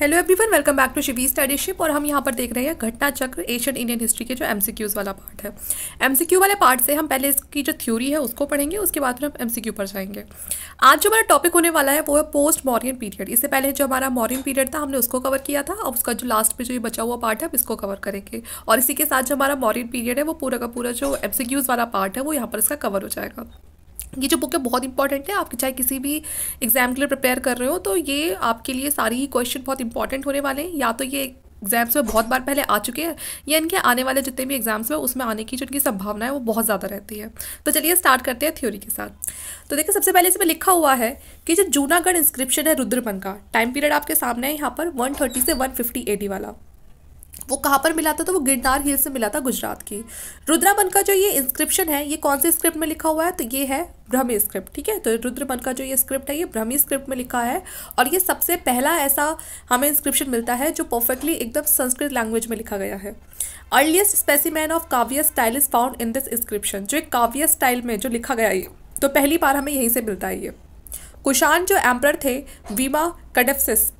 Hello everyone welcome back to Shivi Studyship और हम यहाँ पर देख रहे हैं घटना चक्र एशियन इंडियन हिस्ट्री के जो एमसीक्यूज वाला पार्ट है एमसीक्यू वाले पार्ट से हम पहले इसकी जो थ्योरी है उसको पढ़ेंगे उसके बाद फिर हम एमसीक्यू पर जाएंगे आज जो हमारा टॉपिक होने वाला है वो है पोस्ट मॉरियन पीरियड इससे पहले जो हमारा मॉरियन पीरियड था हमने उसको कवर किया था और उसका जो लास्ट में जो ये बचा हुआ पार्ट है हम इसको कवर करेंगे और इसी के साथ जो हमारा मॉरियन पीरियड है वो पूरा का पूरा जो एमसीक्यूज वाला पार्ट है वो यहाँ पर इसका कवर हो जाएगा ये जो बुक है बहुत इंपॉर्टेंट है आप चाहे किसी भी एग्जाम के लिए प्रिपेयर कर रहे हो तो ये आपके लिए सारी क्वेश्चन बहुत इंपॉर्टेंट होने वाले हैं या तो ये एग्जाम्स में बहुत बार पहले आ चुके हैं या इनके आने वाले जितने भी एग्जाम्स में उसमें आने की जो इनकी संभावना है वो बहुत ज़्यादा रहती है तो चलिए स्टार्ट करते हैं थ्योरी के साथ तो देखिए सबसे पहले इसमें लिखा हुआ है कि जो जूनागढ़ इंस्क्रिप्शन है रुद्रपन का टाइम पीरियड आपके सामने है यहाँ पर 130 से 150 एडी वाला वो कहाँ पर मिला था तो वो गिरनार हिल से मिला था गुजरात की रुद्रमन का जो ये इंस्क्रिप्शन है ये कौन से स्क्रिप्ट में लिखा हुआ है तो ये है ब्रह्मी स्क्रिप्ट ठीक है तो रुद्रमन का जो ये स्क्रिप्ट है ये ब्रह्मी स्क्रिप्ट में लिखा है और ये सबसे पहला ऐसा हमें इंस्क्रिप्शन मिलता है जो परफेक्टली एकदम संस्कृत लैंग्वेज में लिखा गया है अर्लीस्ट स्पेसीमैन ऑफ काव्य style is found in this inscription जो एक काव्य स्टाइल में जो लिखा गया ये तो पहली बार हमें यहीं से मिलता है ये कुशान जो एम्पर थे वीमा कडेफसिस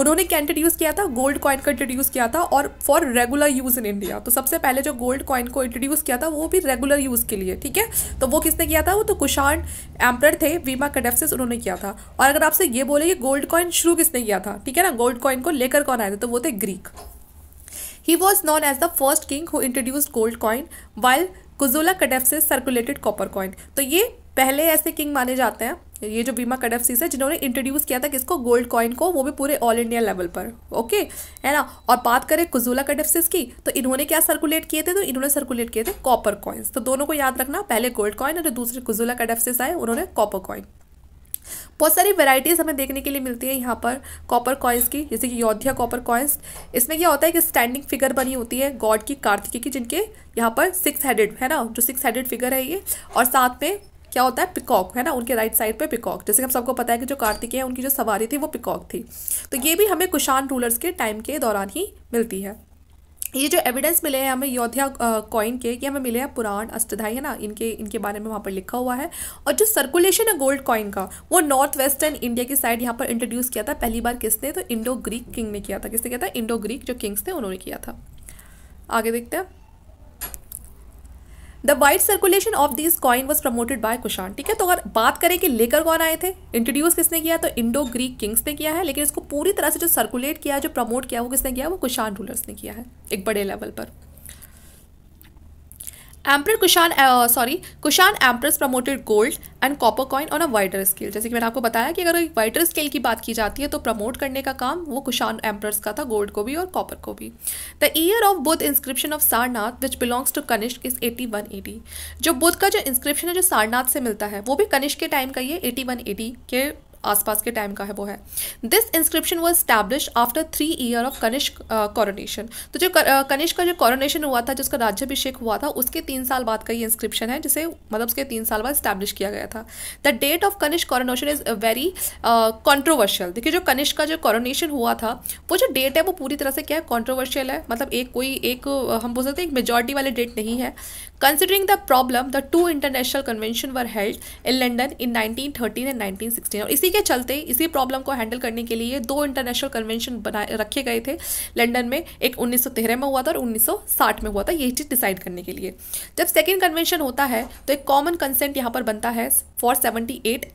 उन्होंने क्या इंट्रोड्यूस किया था गोल्ड कॉइन का इंट्रोड्यूस किया था और for regular use in India तो सबसे पहले जो गोल्ड कॉइन को इंट्रोड्यूस किया था वो भी रेगुलर यूज़ के लिए ठीक है तो वो किसने किया था वो तो कुशाण एम्प्रर थे वीमा कडेफसिस उन्होंने किया था और अगर आपसे ये बोले कि गोल्ड कॉइन शुरू किसने किया था ठीक है ना गोल्ड कॉइन को लेकर कौन आए थे तो वो थे Greek he was known as the first king who introduce gold coin while Kujula Kadphises circulated copper coin तो ये पहले ऐसे किंग माने जाते हैं ये जो बीमा कट सीस है जिन्होंने इंट्रोड्यूस किया था किसको गोल्ड कॉइन को वो भी पूरे ऑल इंडिया लेवल पर ओके है ना और बात करें कुजूला कट सीस की तो इन्होंने क्या सर्कुलेट किए थे तो इन्होंने सर्कुलेट किए थे कॉपर कॉइन्स तो दोनों को याद रखना पहले गोल्ड कॉइन और दूसरे कुजूला कट सीस आए उन्होंने कॉपर कॉइन बहुत सारी वेराइटीज़ हमें देखने के लिए मिलती है यहाँ पर कॉपर कॉइन्स की जैसे कि योध्या कॉपर कॉइन्स इसमें क्या होता है कि स्टैंडिंग फिगर बनी होती है गॉड की कार्तिकी की जिनके यहाँ पर सिक्स हेडेड है ना जो सिक्स हेडेड फिगर है ये और साथ में क्या होता है पिकॉक है ना उनके राइट साइड पे पिकॉक जैसे कि हम सबको पता है कि जो कार्तिक है उनकी जो सवारी थी वो पिकॉक थी तो ये भी हमें कुशान रूलर्स के टाइम के दौरान ही मिलती है ये जो एविडेंस मिले हैं हमें योध्या कॉइन के ये हमें मिले हैं पुराण अष्टधाई है ना इनके इनके बारे में वहाँ पर लिखा हुआ है और जो सर्कुलेशन है गोल्ड कॉइन का वो नॉर्थ वेस्टर्न इंडिया की साइड यहाँ पर इंट्रोड्यूस किया था पहली बार किसने तो इंडो ग्रीक किंग ने किया था किसने किया था इंडो ग्रीक जो किंग्स थे उन्होंने किया था आगे देखते हैं the wide circulation of this coin was promoted by Kushan ठीक है तो अगर बात करें कि लेकर कौन आए थे इंट्रोड्यूस किसने किया तो इंडो ग्रीक किंग्स ने किया है लेकिन इसको पूरी तरह से जो सर्कुलेट किया जो प्रमोट किया वो किसने किया वो कुशान रूलर्स ने किया है एक बड़े लेवल पर emperor Kushan sorry Kushan emperors promoted gold and copper coin on a wider scale जैसे कि मैंने आपको बताया कि अगर एक वाइडर स्केल की बात की जाती है तो प्रमोट करने का काम वो कुशान एम्प्रस का था गोल्ड को भी और कॉपर को भी the year of Buddha inscription of Sarnath which belongs to Kanishka is eighty one eighty जो बुद्ध का जो इंस्क्रिप्शन है जो सारनाथ से मिलता है वो भी कनिष्क के टाइम का ये एटी वन एटी के आसपास के टाइम का है वो है this inscription was establish after three year of Kanishka coronation तो जो कनिष्क uh, का जो कॉरोनेशन हुआ था जिसका राज्यभिषेक हुआ था उसके तीन साल बाद का ये इंस्क्रिप्शन है जिसे मतलब उसके तीन साल बाद स्टैब्लिश किया गया था the date of Kanishka coronation is very controversial देखिए जो कनिष्क का जो कॉरोनेशन हुआ था वो जो डेट है वो पूरी तरह से क्या है कॉन्ट्रोवर्शियल है मतलब एक कोई एक हम बोल सकते हैं एक मेजोरिटी वाली डेट नहीं है Considering the problem, the two international convention were held in London in 1913 and 1916. और इसी के चलते इसी प्रॉब्लम को हैंडल करने के लिए दो इंटरनेशनल कन्वेंशन बनाए रखे गए थे लंडन में एक 1913 में हुआ था और 1960 में हुआ था यही चीज़ डिसाइड करने के लिए जब सेकेंड कन्वेंशन होता है तो एक कॉमन कंसेंट यहाँ पर बनता है फॉर सेवेंटी एट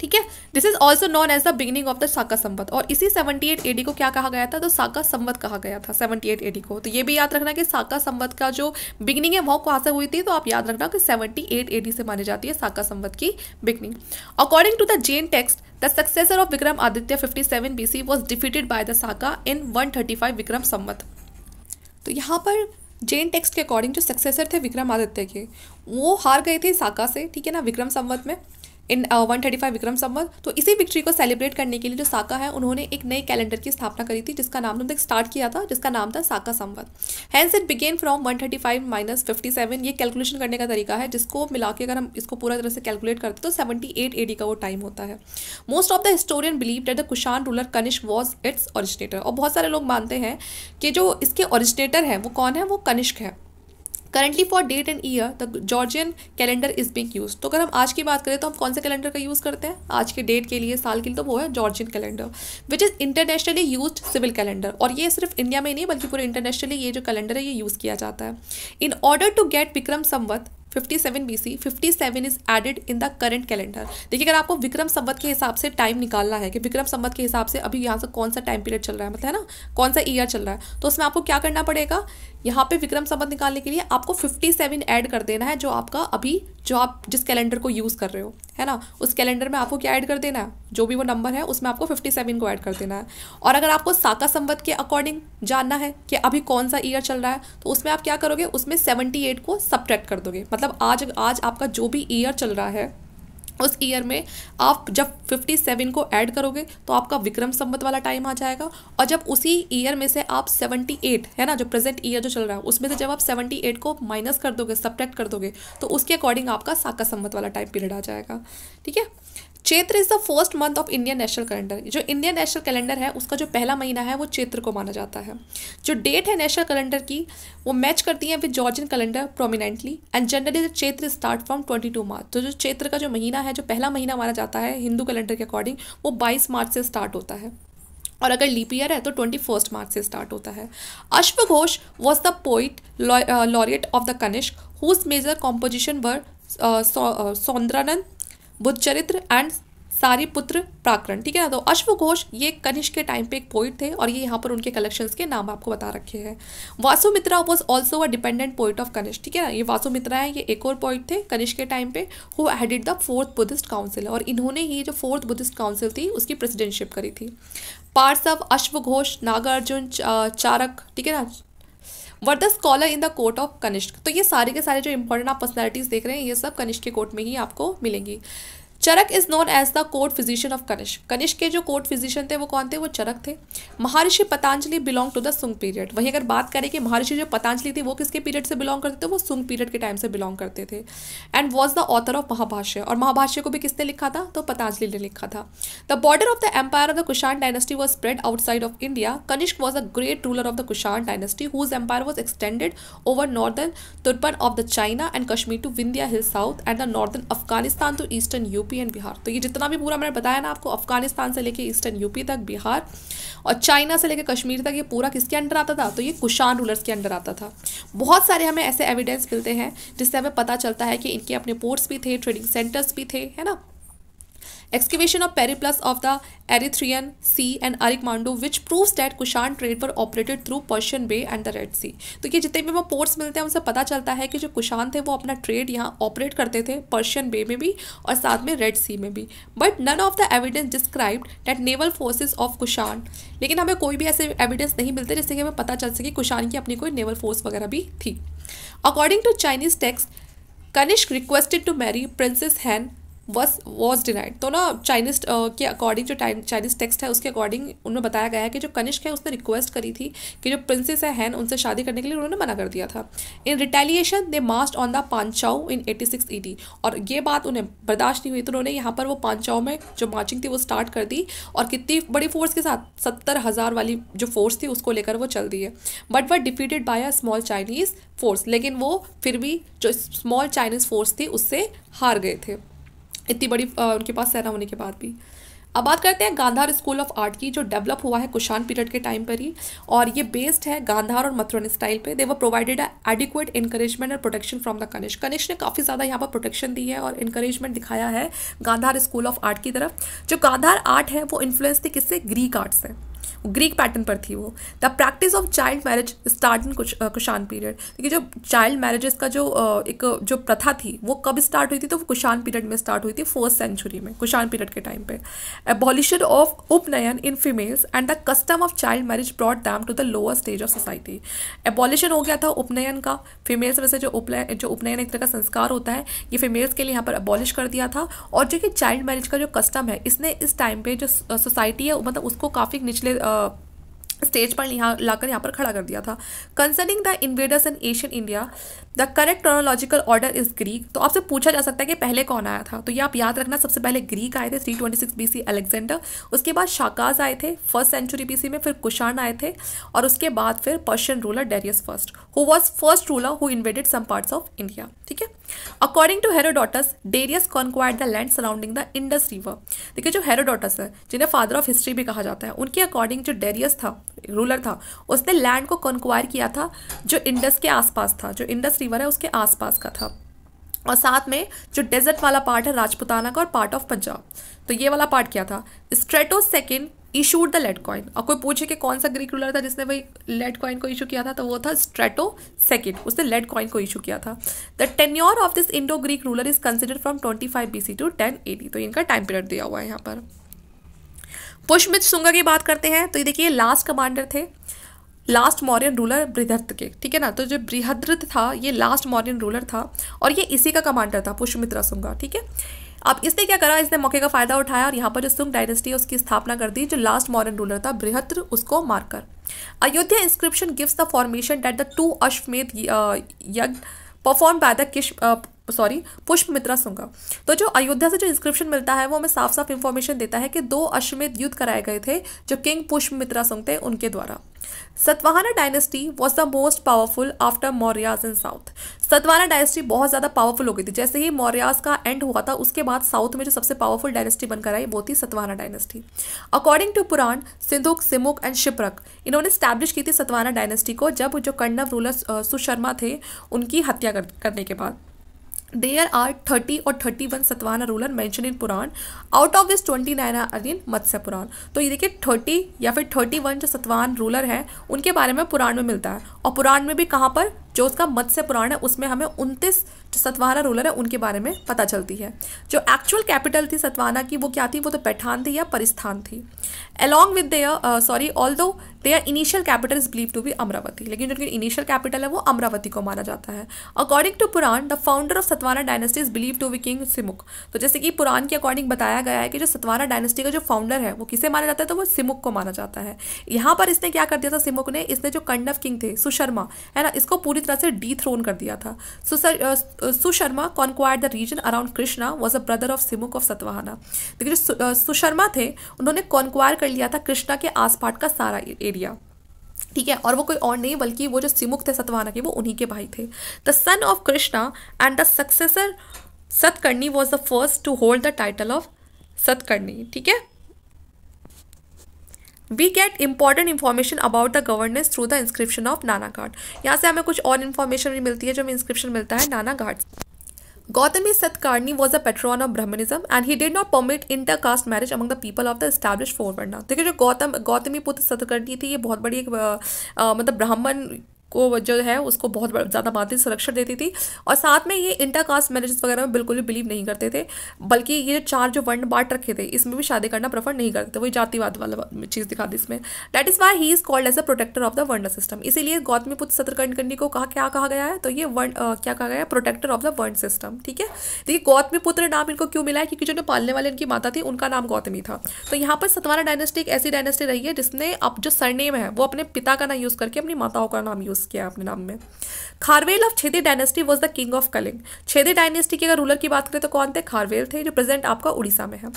ठीक है this is also known as the beginning of the Saka Samvat और इसी 78 एडी को क्या कहा गया था तो साका संवत कहा गया था 78 एडी को तो ये भी याद रखना कि साका संवत का जो बिगनिंग है वह कहाँ से हुई थी तो आप याद रखना कि 78 एडी से मानी जाती है साका संवत की beginning according to the Jain text the successor of Vikram Aditya fifty seven B C was defeated by the Saka in five Vikram Samvat तो यहाँ पर जेन टेक्स्ट के अकॉर्डिंग जो सक्सेसर थे विक्रम आदित्य के वो हार गए थे साका से ठीक है ना विक्रम संवत में in one thirty five Vikram Samvat तो इसी विक्ट्री को सेलिब्रेट करने के लिए जो साका है उन्होंने एक नए कैलेंडर की स्थापना करी थी जिसका नाम उन्होंने स्टार्ट किया था जिसका नाम था Saka Samvat hence it begin from one thirty five minus fifty seven ये कैलकुलेशन करने का तरीका है जिसको मिला के अगर हम इसको पूरा तरह से कैलकुलेट करते तो सेवेंटी एट एडी का वो टाइम होता है most of the historian believe that the Kushan ruler Kanishka was its originator और बहुत सारे लोग मानते हैं कि जो इसके ऑरिजिनेटर हैं वो कौन है वो कनिष्क है currently for date and year the Georgian calendar is being use तो अगर हम आज की बात करें तो हम कौन से कैलेंडर का यूज़ करते हैं आज के डेट के लिए साल के लिए तो वो है Georgian calendar which is internationally use civil calendar और ये सिर्फ इंडिया में ही नहीं बल्कि पूरे इंटरनेशनली ये जो कैलेंडर है ये यूज़ किया जाता है in order to get Vikram Samvat fifty seven B C fifty seven is added in the current calendar देखिए अगर आपको विक्रम संवत के हिसाब से टाइम निकालना है कि विक्रम संवत के हिसाब से अभी यहाँ से कौन सा टाइम पीरियड चल रहा है मतलब है ना कौन सा ईयर चल रहा है तो उसमें आपको क्या करना पड़ेगा यहाँ पे विक्रम संवत निकालने के लिए आपको 57 ऐड कर देना है जो आपका अभी जो आप जिस कैलेंडर को यूज़ कर रहे हो है ना उस कैलेंडर में आपको क्या ऐड कर देना है जो भी वो नंबर है उसमें आपको 57 को ऐड कर देना है और अगर आपको साका संवत के अकॉर्डिंग जानना है कि अभी कौन सा ईयर चल रहा है तो उसमें आप क्या करोगे उसमें 78 को सब्ट्रैक्ट कर दोगे मतलब मतलब आज आज आपका जो भी ईयर चल रहा है उस ईयर में आप जब 57 को ऐड करोगे तो आपका विक्रम संबत वाला टाइम आ जाएगा और जब उसी ईयर में से आप 78 है ना जो प्रेजेंट ईयर जो चल रहा है उसमें से जब आप 78 को माइनस कर दोगे सब्ट्रैक्ट कर दोगे तो उसके अकॉर्डिंग आपका साका संबत वाला टाइम पीरियड आ जाएगा ठीक है Chaitra is the first month of Indian national calendar जो इंडियन नेशनल कैलेंडर है उसका जो पहला महीना है वो चैत्र को माना जाता है जो डेट है नेशनल कैलेंडर की वो मैच करती है with Georgian calendar prominently and generally Chaitra start from twenty two March तो जो चैत्र का जो महीना है जो पहला महीना माना जाता है हिंदू कैलेंडर के अकॉर्डिंग वो बाईस मार्च से स्टार्ट होता है और अगर लीपियर है तो ट्वेंटी फर्स्ट मार्च से स्टार्ट होता है Ashva Ghosh was the poet laureate of the Kanishka whose major composition were Saundarananda Buddha Charitra and सारी पुत्र प्राकरण ठीक है ना तो अश्वघोष ये कनिष्क के टाइम पे एक पोइट थे और ये यहाँ पर उनके कलेक्शंस के नाम आपको बता रखे हैं Vasumitra was also a dependent poet of Kanishka ठीक है ना ये वासुमित्रा है ये एक और पोइट थे कनिष्क के टाइम पे who headed the fourth Buddhist council और इन्होंने ही जो फोर्थ बुद्धिस्ट काउंसिल थी उसकी प्रेसिडेंटशिप करी थी पार्सव अश्वघोष नागार्जुन चारक ठीक है ना were the scholar in the court of Kanishka तो ये सारे के सारे जो इंपॉर्टेंट आप पर्सनैलिटीज़ देख रहे हैं ये सब कनिष्क के कोर्ट में ही आपको मिलेंगी Charak is known as the court physician of Kanishka Kanishka के जो कोर्ट फिजिशियन थे वो कौन थे वो चरक थे Maharishi Patanjali belong to the Sunga period वहीं अगर बात करें कि महर्षि जो पतंजलि थे वो किसके पीरियड से बिलोंग करते थे वो सुंग पीरियड के टाइम से बिलोंग करते थे and was the author of Mahabhashya और महाभाष्य को भी किसने लिखा था तो पतंजलि ने लिखा था the border of the empire of the Kushan dynasty was spread outside of India Kanishka was a great ruler of the Kushan dynasty whose empire was extended over northern Turpan of the China and Kashmir to Vindhya hill south and the northern Afghanistan to eastern UP UP and Bihar तो ये जितना भी पूरा मैंने बताया ना आपको अफगानिस्तान से लेके ईस्टर्न यूपी तक बिहार और चाइना से लेके कश्मीर तक ये पूरा किसके अंडर आता था तो ये कुशान रूलर्स के अंडर आता था बहुत सारे हमें ऐसे एविडेंस मिलते हैं जिससे हमें पता चलता है कि इनके अपने पोर्ट्स भी थे ट्रेडिंग सेंटर्स भी थे है ना excavation of periplus of the Erythrian Sea and Arikmandu which proves that Kushan trade पर operated through Persian bay and the Red Sea तो ये जितने भी वो पोर्ट्स मिलते हैं उनसे पता चलता है कि जो कुशान थे वो अपना ट्रेड यहाँ ऑपरेट करते थे पर्शियन बे में भी और साथ में रेड सी में भी but none of the evidence described that naval forces of Kushan लेकिन हमें कोई भी ऐसे एविडेंस नहीं मिलते जिससे कि हमें पता चल सके कुशान की अपनी कोई नेवल फोर्स वगैरह भी थी according to Chinese text Kanishka requested to marry princess Han was was denied तो ना चाइनीज uh, के अकॉर्डिंग जो चाइनीज टेक्स्ट है उसके अकॉर्डिंग उन्होंने बताया गया है कि जो कनिष्क है उसने रिक्वेस्ट करी थी कि जो प्रिंसेस है हैन उनसे शादी करने के लिए उन्होंने मना कर दिया था in retaliation they marched on the Panchao in eighty six AD और ये बात उन्हें बर्दाश्त नहीं हुई तो उन्होंने यहाँ पर वो पांचाओ में जो मार्चिंग थी वो स्टार्ट कर दी और कितनी बड़ी फोर्स के साथ सत्तर हज़ार वाली जो फोर्स थी उसको लेकर वो चल दी है but was defeated by a small Chinese force लेकिन वो फिर भी जो स्मॉल चाइनीज़ फोर्स थी उससे हार गए थे इतनी बड़ी आ, उनके पास सेना होने के बाद भी अब बात करते हैं गांधार स्कूल ऑफ आर्ट की जो डेवलप हुआ है कुशान पीरियड के टाइम पर ही और ये बेस्ड है गांधार और मथुरन स्टाइल पे they were provided adequate encouragement और protection from the Kanishka Kanishka ने काफ़ी ज़्यादा यहाँ पर प्रोटेक्शन दी है और इंकरेजमेंट दिखाया है गांधार स्कूल ऑफ आर्ट की तरफ जो गांधार आर्ट है वो इन्फ्लुएंस थी किससे ग्रीक आर्ट्स है ग्रीक पैटर्न पर थी वो the practice of child marriage start in Kushan period देखिए जो चाइल्ड मैरिजेस का जो एक जो प्रथा थी वो कब स्टार्ट हुई थी तो वो कुशान पीरियड में स्टार्ट हुई थी फोर्थ सेंचुरी में कुशान पीरियड के टाइम पे abolition of upanayan in females and the custom of child marriage brought them to the lower stage of society abolition हो गया था उपनयन का फीमेल्स में से जो उपनयन जो उपनयन एक तरह का संस्कार होता है ये फीमेल्स के लिए यहाँ पर अबॉलिश कर दिया था और जो कि चाइल्ड मैरिज का जो कस्टम है इसने इस टाइम पे जो सोसाइटी है मतलब उसको काफ़ी निचले आ, स्टेज पर यहाँ लाकर यहाँ पर खड़ा कर दिया था concerning the invaders in Asian India the correct chronological order is Greek तो आपसे पूछा जा सकता है कि पहले कौन आया था तो ये आप याद रखना सबसे पहले ग्रीक आए थे 326 ट्वेंटी सिक्स अलेक्जेंडर उसके बाद शाकाज आए थे फर्स्ट सेंचुरी बी सी में फिर कुशान आए थे और उसके बाद फिर Persian ruler Darius first who was first ruler who invaded some parts of India ठीक है according to Herodotus Darius conquered the land surrounding the Indus river देखिए जो हेरोडोटस है जिन्हें फादर ऑफ हिस्ट्री भी कहा जाता है उनके अकॉर्डिंग जो डेरियस था रूलर था उसने लैंड को कॉन्क्वायर किया था जो इंडस के आसपास था जो इंडस रिवर है उसके आसपास का था और साथ में जो डेजर्ट वाला पार्ट है राजपुताना का और पार्ट ऑफ पंजाब तो ये वाला पार्ट क्या था Strato second issued the lead coin और कोई पूछे कि कौन सा ग्रीक रूलर था जिसने भाई लेट कॉइन को इशू किया था तो वो था स्ट्रेटो सेकेंड उसने लेट कॉइन को इशू किया था the tenure of this Indo Greek ruler is consider from twenty five B C to ten AD तो इनका टाइम पीरियड दिया हुआ है यहाँ पर पुष्मित सुंगा की बात करते हैं तो ये देखिए लास्ट कमांडर थे लास्ट मॉरियन रूलर बृहद्रथ के ठीक है ना तो जो बृहद्रथ था ये लास्ट मॉरियन रूलर था और ये इसी का कमांडर था पुष्यमित्रा सुंगा ठीक है अब इसने क्या करा इसने मौके का फायदा उठाया और यहाँ पर जो सुंग डायनेस्टी है उसकी स्थापना कर दी जो लास्ट मॉरियन रूलर था बृहद्र उसको मारकर Ayodhya inscription gives the formation that the two Ashvamedha yagya perform by the किश सॉरी पुष्प मित्रा सुंगा तो जो अयोध्या से जो इंस्क्रिप्शन मिलता है वो हमें साफ साफ इन्फॉर्मेशन देता है कि दो अश्वमेध युद्ध कराए गए थे जो किंग पुष्प मित्रा सुंग थे उनके द्वारा Satavahana dynasty was the most powerful after Mauryas in south Satavahana dynasty बहुत ज़्यादा पावरफुल हो गई थी जैसे ही मौर्याज का एंड हुआ था उसके बाद साउथ में जो सबसे पावरफुल डायनेस्टी बनकर आई वो थी Satavahana dynasty according to Purana Sindhuk Simuk and Shiprak इन्होंने स्टैब्लिश की थी सतवाहना डायनेस्टी को जब जो कर्णव रूलर सुशर्मा थे उनकी हत्या करने के बाद देयर आर थर्टी और thirty one Satavahan ruler mention in Purana out of this nine are in Matsya Purana तो ये देखिए थर्टी या फिर थर्टी वन जो सतवान रूलर हैं उनके बारे में पुराण में मिलता है और पुराण में भी कहाँ पर जो उसका मत्स्य पुराण है उसमें हमें उनतीस जो सतवाहना रूलर है उनके बारे में पता चलती है जो एक्चुअल कैपिटल थी सतवाना की वो क्या थी वो तो पैठान थी या परिस्थान थी along with their sorry although their initial capital is believe to be Amaravati लेकिन जो इनिशियल कैपिटल है वो अमरावती को माना जाता है according to Purana the founder of Satavahana dynasty is believe to be king Simuk तो जैसे कि पुराण के अकॉर्डिंग बताया गया है कि जो सतवाना डायनेस्टी का जो फाउंडर है वो किसे माना जाता है तो वो सिमुक को माना जाता है यहाँ पर इसने क्या कर दिया था सिमुक ने इसने जो कंडव किंग थे सुशर्मा है ना इसको पूरी तरह से डी थ्रोन कर दिया था Susharma conquer the region around Krishna was a brother of Simuk of Satavahana देखिए जो सुशर्मा थे उन्होंने कॉन्क्वायर कर लिया था कृष्णा के आसपाट का सारा एरिया ठीक है और वो कोई और नहीं बल्कि वो जो सिमुक थे सतवाहाना के वो उन्हीं के भाई थे the son of Krishna and the successor Satakarni was the first to hold the title of Satakarni ठीक है we get important information about the governance through the inscription of Nana Ghat यहाँ से हमें कुछ और इन्फॉर्मेशन भी मिलती है जो हमें इंस्क्रिप्शन मिलता है Nana Ghat was a patron of Brahmanism and he did not permit inter caste marriage among the people of the the four varna देखिए जो गौतम गौतमी पुत्र सतकर्णी थी ये बहुत बड़ी एक आ, मतलब ब्राह्मण को जो है उसको बहुत ज़्यादा मानती संरक्षण देती थी और साथ में ये इंटरकास्ट मैरिज वगैरह में बिल्कुल भी बिलीव नहीं करते थे बल्कि ये चार जो वर्ण बांट रखे थे इसमें भी शादी करना प्रेफर नहीं करते थे वही जातिवाद वाला चीज़ दिखा दी इसमें that is why he is called as a protector of the varna system इसीलिए गौतमी पुत्र सतरकंडनी को कहा क्या कहा गया है तो ये वर्ण क्या कहा गया है protector of the varna system ठीक है देखिए गौतमी पुत्र नाम इनको क्यों मिला है क्योंकि जो पालने वाले इनकी माता थी उनका नाम गौतमी था तो यहाँ पर सतवारा डायनेस्टी एक ऐसी डायनेस्टी रही है जिसने अब जो सरनेम है वो अपने पिता का नाम यूज़ करके अपनी माताओं का नाम यूज़ यूज़ किया अपने नाम में Kharavela of Chedi dynasty was the king of Kalinga Chedi dynasty के अगर रूलर की बात करें तो कौन थे खारवेल थे जो प्रेजेंट आपका उड़ीसा में है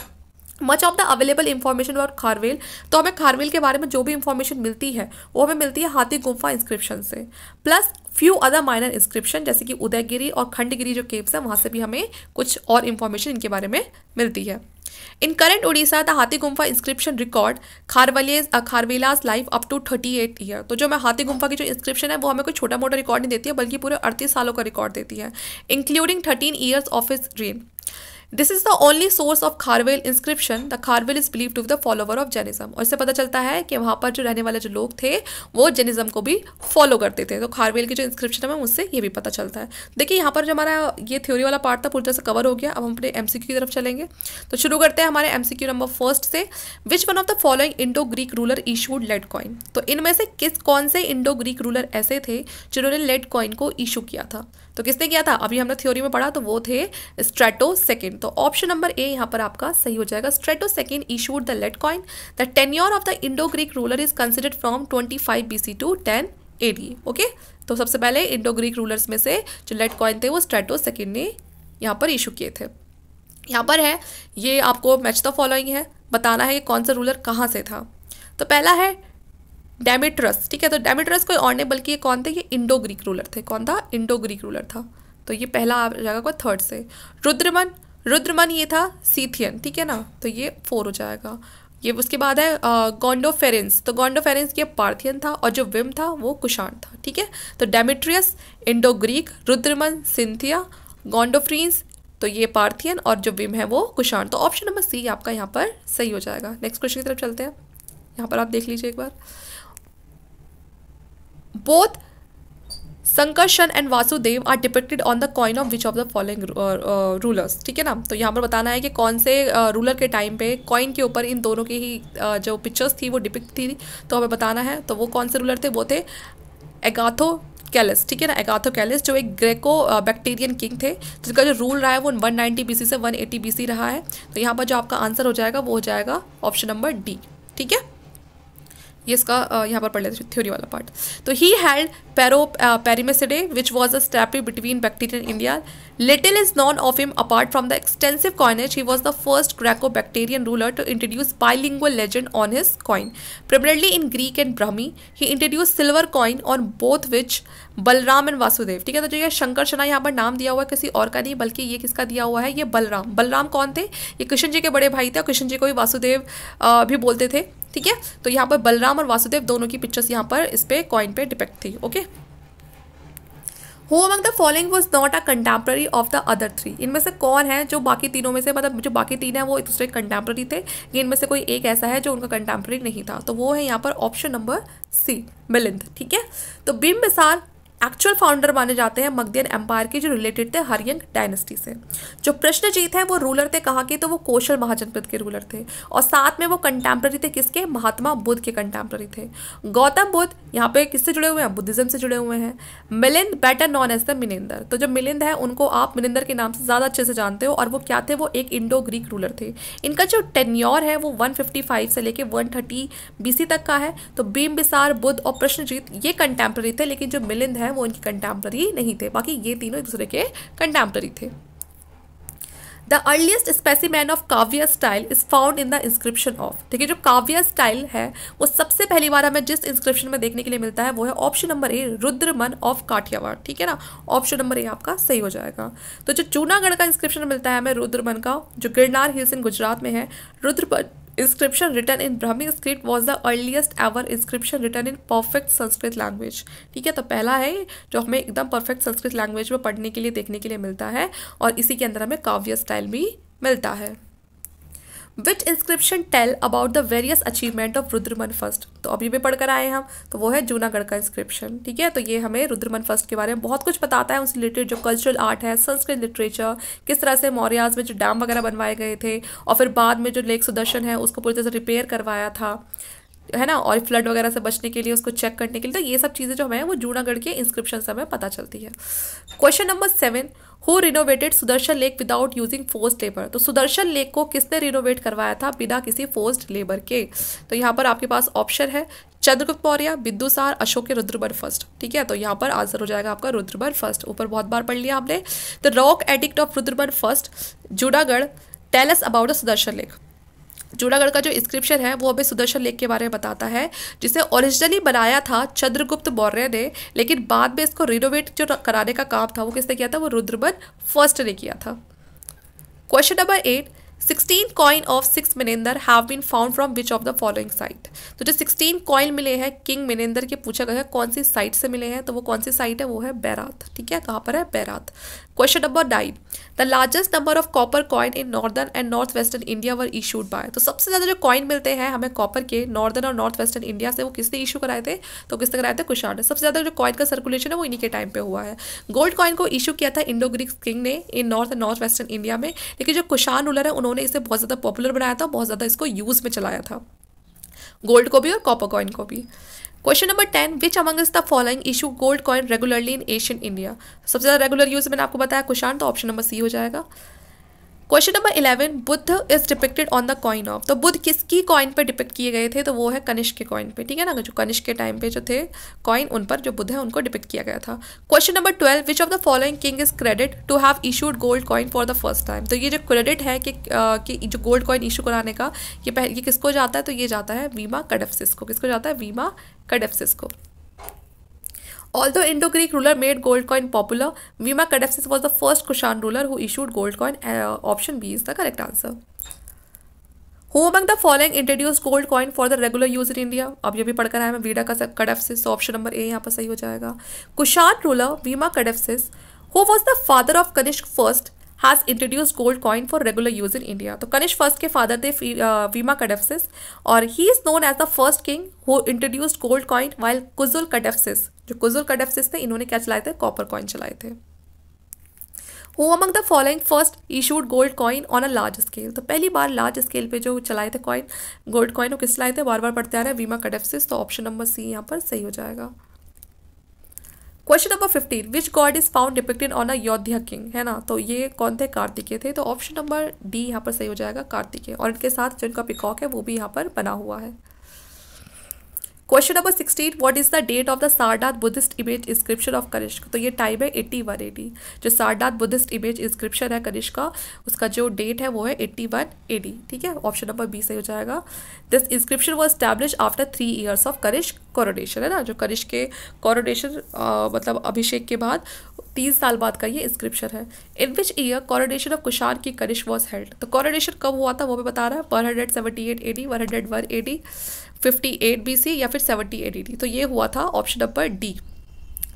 much of the available information about Kharavela तो हमें खारवेल के बारे में जो भी इन्फॉर्मेशन मिलती है वो हमें मिलती है हाथी गुम्फा इंस्क्रिप्शन से plus few other minor inscription जैसे कि उदयगिरी और खंडगिरी जो केव्स हैं वहाँ से भी हमें कुछ और इन्फॉर्मेशन इनके बारे में मिलती है इन current Orissa the Hathi गुम्फा inscription record Kharavela's Kharavela's life up to thirty eight year तो जो मैं हाथी गुम्फा की जो इंस्क्रिप्शन है वो हमें कोई छोटा मोटा रिकॉर्ड नहीं देती है बल्कि पूरे अड़तीस सालों का रिकॉर्ड देती है including thirteen years of his dream this is the only source of Kharavela inscription the Kharavela is believe to the follower of Jainism और इससे पता चलता है कि वहाँ पर जो रहने वाले जो लोग थे वो जेनिज्म को भी फॉलो करते थे तो खारवेल की जो इंस्क्रिप्शन है उससे ये भी पता चलता है देखिए यहाँ पर जो हमारा ये थ्योरी वाला पार्ट था पूरी तरह से कवर हो गया अब हम अपने एम की तरफ चलेंगे तो शुरू करते हैं हमारे एम नंबर फर्स्ट से which one of the following Indo Greek ruler issued lead coin तो इनमें से किस कौन से इंडो ग्रीक रूलर ऐसे थे जिन्होंने लेट कॉइन को इशू किया था तो किसने किया था अभी हमने थ्योरी में पढ़ा तो वो थे स्ट्रेटो सेकेंड तो ऑप्शन नंबर ए यहाँ पर आपका सही हो जाएगा Strato second issued the lead coin the tenure of the Indo Greek ruler is considered from twenty five B C to ten A D okay तो सबसे पहले इंडो ग्रीक रूलर्स में से जो लेट कॉइन थे वो स्ट्रेटो सेकेंड ने यहाँ पर इशू किए थे यहाँ पर है ये आपको मैच द फॉलोइंग है बताना है कि कौन सा रूलर कहाँ से था तो पहला है डेमेट्रस ठीक है तो डेमेट्रस कोई और नहीं बल्कि ये कौन थे ये इंडो ग्रीक रूलर थे कौन था इंडो ग्रीक रूलर था तो ये पहला आ जाएगा कोई थर्ड से रुद्रमन रुद्रमन ये था सीथियन ठीक है ना तो ये फोर हो जाएगा ये उसके बाद है गोंडोफेरेंस तो गोंडोफेरेंस ये पार्थियन था और जो विम था वो कुशाण था ठीक है तो Demetrius Indo Greek Rudraman Scythia Gondophernes तो ये पार्थियन और जो विम है वो कुशाण तो ऑप्शन नंबर सी आपका यहाँ पर सही हो जाएगा नेक्स्ट क्वेश्चन की तरफ चलते हैं यहाँ पर आप देख लीजिए एक बार both Sankarshan and Vasudev are depicted on the coin of which of the following rulers ठीक है ना तो यहाँ पर बताना है कि कौन से रूलर uh, के टाइम पे कॉइन के ऊपर इन दोनों की ही uh, जो पिक्चर्स थी वो डिपिक्ट थी तो हमें बताना है तो वो कौन से रूलर थे वो थे एगाथो कैलिस ठीक है ना एगाथो कैलिस जो एक ग्रेको बैक्टीरियन किंग थे जिनका जो रूल रहा है वो 190 नाइन्टी बी से वन एटी रहा है तो यहाँ पर जो आपका आंसर हो जाएगा वो हो जाएगा ऑप्शन नंबर डी ठीक है ये इसका यहाँ पर पढ़ लेते हैं थ्योरी वाला पार्ट तो he held Paropamisadae which was a satrapy between Bactria and India little is known of him apart from the extensive coinage he was the first Graeco Bactrian ruler to introduce bilingual legend on his coin primarily in Greek and Brahmi, he introduce silver coin on both which Balram and Vasudev ठीक है तो जो ये शंकर शना यहाँ पर नाम दिया हुआ है किसी और का नहीं बल्कि ये किसका दिया हुआ है ये बलराम बलराम कौन थे ये कृष्ण जी के बड़े भाई थे और कृष्ण जी को भी वासुदेव भी बोलते थे ठीक है तो यहाँ पर बलराम और वासुदेव दोनों की पिक्चर्स यहाँ पर इस पर कॉइन पे डिपेक्ट थी okay who among the following was not a contemporary of the other three इनमें से कौन है जो बाकी तीनों में से मतलब जो बाकी तीन है वो एक दूसरे कंटेम्प्रेरी थे इनमें से कोई एक ऐसा है जो उनका कंटेम्प्रेरी नहीं था तो वो है यहाँ पर ऑप्शन नंबर सी मिलिंद ठीक है तो बिम्बिसार एक्चुअल फाउंडर माने जाते हैं मगधियन एम्पायर के जो रिलेटेड थे हरियंग डायनेस्टी से जो प्रश्नजीत है वो रूलर थे कहाँ के तो वो कौशल महाजनपद के रूलर थे और साथ में वो कंटेम्प्रेरी थे किसके महात्मा बुद्ध के कंटेम्प्रेरी थे गौतम बुद्ध यहाँ पे किससे जुड़े हुए हैं बुद्धिज्म से जुड़े हुए हैं Milind better known as the Menander तो जो मिलिंद है उनको आप मिनिंदर के नाम से ज़्यादा अच्छे से जानते हो और वो क्या थे वो एक इंडो ग्रीक रूलर थे इनका जो टेन्योर है वो वन से लेकर वन बीसी तक का है तो बीम बिसार बुद्ध और प्रश्नजीत ये कंटेम्प्रेरी थे लेकिन जो मिलिंद है है वो इनके कंटेम्प्रेरी नहीं थे बाकी ये तीनों एक दूसरे के कंटेम्प्रेरी थे द अर्लीस्ट स्पेसिमैन ऑफ काव्य style is found in the inscription of ठीक है जो काव्य स्टाइल है वो सबसे पहली बार हमें जिस इंस्क्रिप्शन में देखने के लिए मिलता है वो है option number A Rudraman of Kathiawar ठीक है ना ऑप्शन नंबर ए आपका सही हो जाएगा तो जो जूनागढ़ का इंस्क्रिप्शन मिलता है हमें रुद्रमन का जो गिरनार हिल्स इन गुजरात में है Rudraman inscription written in Brahmi script was the earliest ever inscription written in perfect Sanskrit language ठीक है तो पहला है जो हमें एकदम परफेक्ट संस्कृत लैंग्वेज में पढ़ने के लिए देखने के लिए मिलता है और इसी के अंदर हमें काव्य स्टाइल भी मिलता है which inscription tell about the various achievement of Rudraman first तो अभी भी पढ़कर आए हम तो वो है जूनागढ़ का इंस्क्रिप्शन ठीक है तो ये हमें रुद्रमन फर्स्ट के बारे में बहुत कुछ बताता है उस रिलेटेड जो कल्चरल आर्ट है संस्कृत लिटरेचर किस तरह से मौर्याज में जो डैम वगैरह बनवाए गए थे और फिर बाद में जो लेक सुदर्शन है उसको पूरी तरह से रिपेयर करवाया था है ना और फ्लड वगैरह से बचने के लिए उसको चेक करने के लिए तो ये सब चीज़ें जो हमें वो जूनागढ़ के इंस्क्रिप्शन से हमें पता चलती है question number seven who renovated Sudarshan lake without using forced labour तो सुदर्शन लेक को किसने रिनोवेट करवाया था बिना किसी फोर्स्ड लेबर के तो यहाँ पर आपके पास ऑप्शन है चंद्रगुप्त मौर्य बिंदुसार अशोक के रुद्रबर फर्स्ट ठीक है तो यहाँ पर आंसर हो जाएगा आपका रुद्रबर फर्स्ट ऊपर बहुत बार पढ़ लिया आपने the rock edict of Rudrabar first Junagadh tells about the Sudarshan lake Junagadh का जो इंस्क्रिप्शन है वो हमें सुदर्शन लेक के बारे में बताता है जिसे ओरिजिनली बनाया था चंद्रगुप्त मौर्य ने लेकिन बाद में इसको रिनोवेट जो कराने का काम था वो किसने किया था वो रुद्रमन फर्स्ट ने किया था question number eight sixteen coin of six Menander have been found from which of the following site तो जो सिक्सटीन कॉइन मिले हैं किंग मिनेंदर के पूछा गया है कौन सी साइट से मिले हैं तो वो कौन सी साइट है वो है बैरात ठीक है कहाँ पर है Bairat question number nine the largest number of copper coin in northern and north western India were issued by तो सबसे ज़्यादा जो कॉइन मिलते हैं हमें कॉपर के नॉर्दर्न और नॉर्थ वेस्टर्न इंडिया से वो किसने इशू कराए थे तो किसने कराए थे कुशाण ने सबसे ज़्यादा जो कॉइन का सर्कुलेशन है वो इन्हीं के टाइम पे हुआ है गोल्ड कॉइन को इशू किया था इंडो ग्रीक किंग ने in north and north western India में लेकिन जो कुशान रूलर है उन्होंने उन्होंने इसे बहुत ज़्यादा पॉपुलर बनाया था बहुत ज़्यादा इसको यूज़ में चलाया था गोल्ड को भी और कॉपर कॉइन को भी question number ten which among is the following issue gold coin regularly in Asian India सबसे ज़्यादा रेगुलर यूज़ मैंने आपको बताया कुशान तो ऑप्शन नंबर सी हो जाएगा question number eleven Buddha is depicted on the coin of तो बुद्ध किसकी कॉइन पर डिपिक्ट किए गए थे तो वो है कनिष्क के कॉइन पे ठीक है ना जो कनिष्क के टाइम पे जो थे कॉइन उन पर जो बुद्ध है उनको डिपिक्ट किया गया था question number twelve which of the following king is credit to have issued gold coin for the first time तो ये जो क्रेडिट है कि, आ, कि जो गोल्ड कॉइन इशू कराने का ये ये किसको जाता है तो ये जाता है वीमा कडफसिस को किसको जाता है वीमा कडफसिस को Although Indo-Greek ruler made gold coin popular, vima kadapsis was the first Kushan ruler who issued gold coin. Uh, option B is the correct answer. Who among the following introduced gold coin for the regular use in India? अब ये भी पढ़कर आया मैं Vida का कडफसिस option number A यहाँ पर सही हो जाएगा Kushan ruler Vima Kadphises who was the father of Kanishka first has introduce gold coin for regular use in India तो कनिष्क फर्स्ट के फादर थे वीमा कडफसिस और he is known as the first king who introduced gold coin while Kujula Kadphises जो कुजुल कडफसिस थे इन्होंने क्या चलाए थे कॉपर कॉइन चलाए थे who among the following first issued gold coin on a large scale तो पहली बार लार्ज स्केल पे जो चलाए थे कॉइन गोल्ड कॉइन वो किस चलाए थे बार बार पढ़ते आ रहे हैं वीमा कडफसिस तो ऑप्शन नंबर सी यहाँ पर सही हो जाएगा question number fifteen which god is found depicted on Ayodhya king है ना तो ये कौन थे कार्तिकेय थे तो ऑप्शन नंबर डी यहाँ पर सही हो जाएगा कार्तिकेय और इनके साथ जो इनका पिकॉक है वो भी यहाँ पर बना हुआ है question number sixteen what is the date of the Sarnath Buddhist image inscription of Kanishka तो ये टाइम है एट्टी वन एडी जो सारनाथ बुद्धिस्ट इमेज इंस्क्रिप्शन है कनिष्क का उसका जो डेट है वो है एट्टी वन एडी ठीक है ऑप्शन नंबर बी सही हो जाएगा दिस इंस्क्रिप्शन वो establish after three years of Kanishka coronation है ना जो कनिष्क के कॉरोनेशन मतलब अभिषेक के बाद तीन साल बाद का ये इंस्क्रिप्शन है in which year coronation of Kushan की करिश वॉज हेल्ड तो कॉरोनेशन कब हुआ था वो भी बता रहा है one hundred seventy eight AD one hundred one AD fifty eight B C या फिर सेवेंटी एट ए डी तो ये हुआ था option number D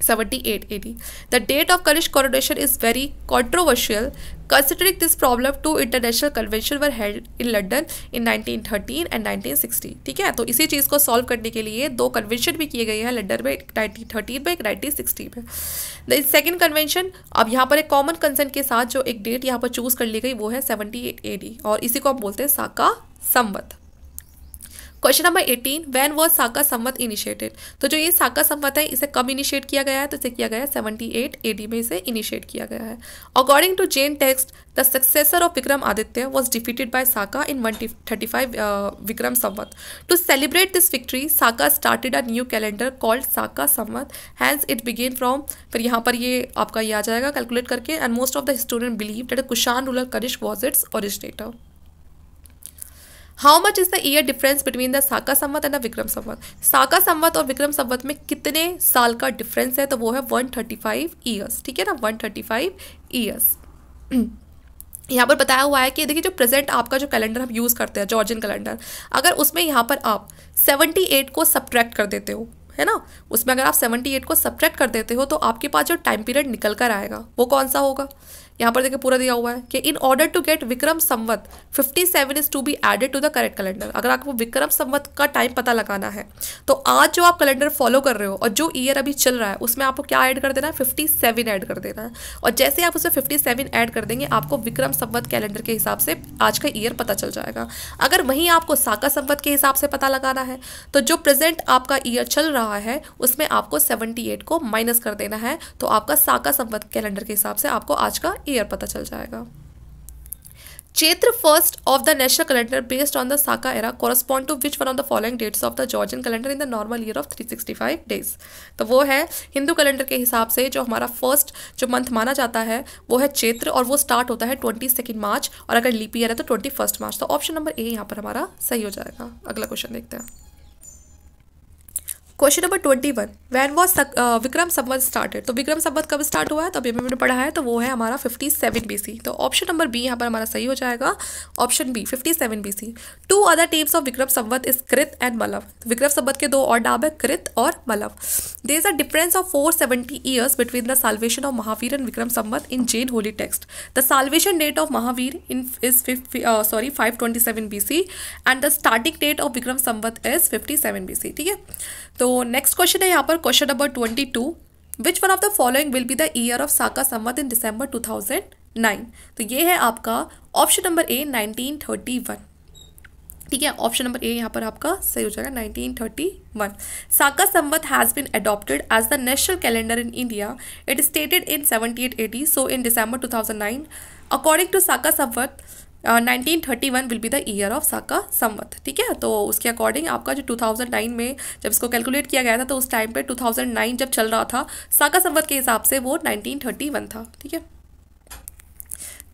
78 eight A D the date of Kalish coronation is very controversial considering this problem two international convention were held in London in 1913 and 1960 ठीक है तो इसी चीज़ को सॉल्व करने के लिए दो कन्वेंशन भी किए गए हैं लंडन में एक 1913 में एक 1960 में द सेकेंड कन्वेंशन अब यहाँ पर एक कॉमन कंसर्न के साथ जो एक डेट यहाँ पर चूज़ कर ली गई वो है 78 एट और इसी को हम बोलते हैं Saka Samvat question number eighteen when was Saka Samvat initiated तो जो ये साका संवत है इसे कब इनिशिएट किया गया है तो इसे किया गया है सेवेंटी एट एडी में इसे इनिशिएट किया गया है according to Jain text the successor of Vikram Vikramaditya was defeated by Saka in one thirty five Vikram Samvat to celebrate this victory Saka started a new calendar called Saka Samvat hence it begin from फिर यहाँ पर ये आपका ये आ जाएगा कैलकुलेट करके and most of the historian believe date Kushan ruler Karish was its originator how much is the year difference between the Saka Samvat and the Vikram Samvat Saka Samvat और विक्रम संवत में कितने साल का डिफरेंस है तो वो है वन थर्टी फाइव ईयर्स ठीक है ना वन थर्टी फाइव ईयर्स यहाँ पर बताया हुआ है कि देखिए जो प्रेजेंट आपका जो कैलेंडर हम यूज़ करते हैं जॉर्जियन कैलेंडर अगर उसमें यहाँ पर आप सेवेंटी एट को सब्ट्रैक्ट कर देते हो है ना उसमें अगर आप सेवेंटी एट को सब्ट्रैक्ट कर देते हो तो आपके पास जो टाइम पीरियड निकल कर आएगा वो कौन सा होगा यहाँ पर देखिए पूरा दिया हुआ है कि in order to get Vikram Samvat 57 seven is to be added to the correct calendar अगर आपको विक्रम संवत का टाइम पता लगाना है तो आज जो आप कैलेंडर फॉलो कर रहे हो और जो ईयर अभी चल रहा है उसमें आपको क्या ऐड कर देना है फिफ्टी सेवन ऐड कर देना है और जैसे आप उसमें फिफ्टी सेवन ऐड कर देंगे आपको विक्रम संवत कैलेंडर के हिसाब से आज का ईयर पता चल जाएगा अगर वहीं आपको साका संवत के हिसाब से पता लगाना है तो जो प्रेजेंट आपका ईयर चल रहा है उसमें आपको सेवेंटी एट को माइनस कर देना है तो आपका साका संवत कैलेंडर के हिसाब से आपको आज का ईयर पता चल जाएगा Chaitra first of the national calendar based on the Saka era correspond to which one of the following dates of the Georgian calendar in the normal year of 365 days तो वो है हिंदू कैलेंडर के हिसाब से जो हमारा फर्स्ट जो मंथ माना जाता है वो है चैत्र और वो स्टार्ट होता है ट्वेंटी सेकेंड मार्च और अगर लीप ईयर है तो ट्वेंटी फर्स्ट मार्च तो ऑप्शन नंबर ए यहाँ पर हमारा सही हो जाएगा अगला क्वेश्चन देखते हैं question number twenty one when was Vikram Samvat started तो विक्रम संवत कब स्टार्ट हुआ है तो अभी मैंने पढ़ा है तो वो है हमारा फिफ्टी सेवन बी सी तो ऑप्शन नंबर बी यहाँ पर हमारा सही हो जाएगा option B fifty seven B C two other teams of Vikram Samvat is Krit and Malav Vikram संबंध के दो और नाम है कृत और Malav they is a difference of four seventy years between the salvation of Mahavir and Vikram Samvat in Jain holy text the salvation date of Mahavir in is sorry five twenty seven B C and the starting date of Vikram Samvat is fifty seven B C ठीक है तो तो next question है यहाँ पर question number twenty two which one of the following will be the year of Saka Samvat in December two thousand nine तो ये है आपका option number A nineteen thirty one ठीक है ऑप्शन नंबर ए यहाँ पर आपका सही हो जाएगा one Saka Samvat has been adopted as the national calendar in India it stated in eighty so in December nine according to Saka Samvat nineteen thirty one will be the year of Saka Samvat ठीक है तो उसके अकॉर्डिंग आपका जो नाइन में जब इसको कैलकुलेट किया गया था तो उस टाइम पे नाइन जब चल रहा था साका संवत के हिसाब से वो वन था ठीक है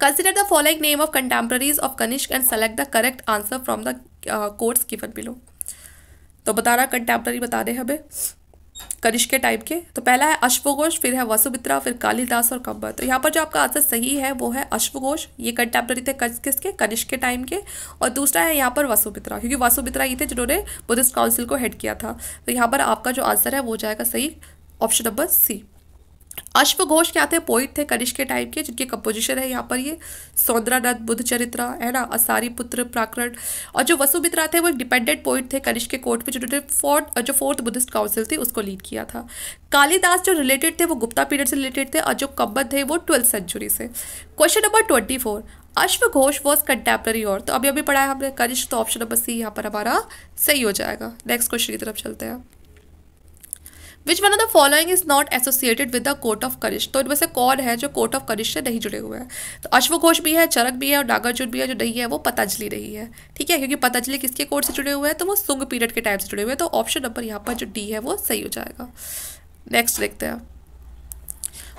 consider the following name of contemporaries of Kanishka and select the correct answer from the course given below तो बता रहा कंटेम्प्रेरी बता दें हमें करिश्के टाइप के तो पहला है अश्वघोष फिर है वसुमित्रा फिर कालिदास और कंबर तो यहाँ पर जो आपका आंसर सही है वो है अश्वघोष ये कंटेम्प्रेरी थे किसके कनिष्क के टाइम के और दूसरा है यहाँ पर वसुमित्रा क्योंकि वसुमित्रा ये थे जिन्होंने बुद्धिस्ट काउंसिल को हेड किया था तो यहाँ पर आपका जो आंसर है वो जाएगा सही ऑप्शन नंबर सी अश्व घोष क्या थे पोइट थे कनिष्क के टाइम के जिनकी कंपोजिशन है यहाँ पर ये सौंद्रानंद बुद्ध चरित्रा है ना असारी पुत्र प्राकरण और जो वसुमित्रा थे वो डिपेंडेंट पोइट थे कनिष्क के कोर्ट में जिन्होंने फोर्थ जो फोर्थ बुद्धिस्ट काउंसिल थी उसको लीड किया था कालिदास जो रिलेटेड थे वो गुप्ता पीरियड से रिलेटेड थे और जो कब्बत थे वो ट्वेल्थ सेंचुरी से क्वेश्चन नंबर ट्वेंटी फोर अश्व घोष वॉज कंटेम्प्रेरी और तो अभी अभी पढ़ाया हमने कनिष्क तो ऑप्शन नंबर सी यहाँ पर हमारा सही हो जाएगा नेक्स्ट क्वेश्चन की तरफ चलते हैं which one of the following is not associated with the court of Karish तो इनमें से कौन है जो कोर्ट ऑफ करिश से नहीं जुड़े हुए हैं तो अश्वघोष भी है चरक भी है और नागार्जुन भी है जो नहीं है वो पतंजलि नहीं है ठीक है क्योंकि पतंजलि किसके कोर्ट से जुड़े हुए हैं तो वो सुंग पीरियड के टाइम से जुड़े हुए हैं तो ऑप्शन नंबर यहाँ पर जो डी है वो सही हो जाएगा नेक्स्ट देखते हैं